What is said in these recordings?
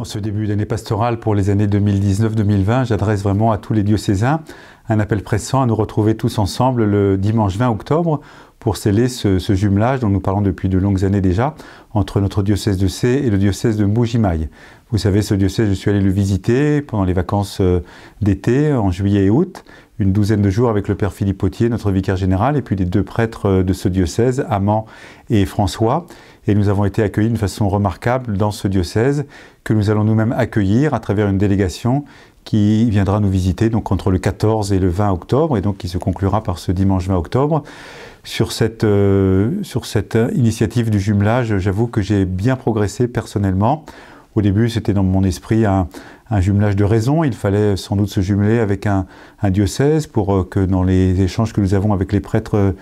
En ce début d'année pastorale pour les années 2019-2020, j'adresse vraiment à tous les diocésains un appel pressant à nous retrouver tous ensemble le dimanche 20 octobre pour sceller ce, jumelage dont nous parlons depuis de longues années déjà entre notre diocèse de C et le diocèse de Moujimaï. Vous savez, ce diocèse, je suis allé le visiter pendant les vacances euh, d'été, en juillet et août, une douzaine de jours avec le père Philippe Potier, notre vicaire général, et puis les deux prêtres euh, de ce diocèse, Amand et François et nous avons été accueillis de façon remarquable dans ce diocèse que nous allons nous-mêmes accueillir à travers une délégation qui viendra nous visiter donc entre le 14 et le 20 octobre et donc qui se conclura par ce dimanche 20 octobre. Sur cette, euh, sur cette euh, initiative du jumelage, j'avoue que j'ai bien progressé personnellement. Au début, c'était dans mon esprit un, un jumelage de raison. Il fallait sans doute se jumeler avec un, un diocèse pour euh, que dans les échanges que nous avons avec les prêtres euh,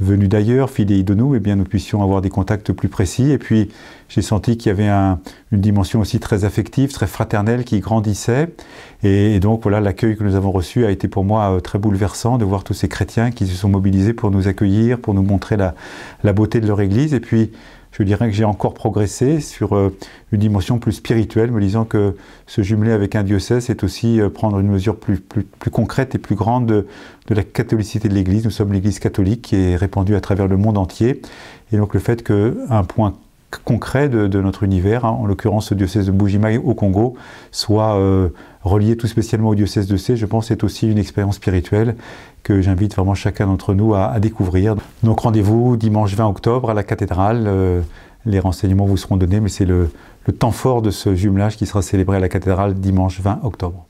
venus d'ailleurs, fidèles de nous, eh bien, nous puissions avoir des contacts plus précis. Et puis, j'ai senti qu'il y avait un, une dimension aussi très affective, très fraternelle qui grandissait. Et, et donc, voilà, l'accueil que nous avons reçu a été pour moi euh, très bouleversant de voir tous ces chrétiens qui se sont mobilisés pour nous accueillir, pour nous montrer la, la beauté de leur Église. Et puis, je dirais que j'ai encore progressé sur euh, une dimension plus spirituelle, me disant que se jumeler avec un diocèse, c'est aussi euh, prendre une mesure plus, concrète et plus grande de, de la catholicité de l'Église. Nous sommes l'Église catholique qui est répandue à travers le monde entier. Et donc le fait qu'un point concret de, notre univers, hein. en l'occurrence le diocèse de Bujimaï au Congo, soit euh, relié tout spécialement au diocèse de C, je pense c'est aussi une expérience spirituelle que j'invite vraiment chacun d'entre nous à, découvrir. Donc rendez-vous dimanche 20 octobre à la cathédrale. Euh, les renseignements vous seront donnés, mais c'est le temps fort de ce jumelage qui sera célébré à la cathédrale dimanche 20 octobre.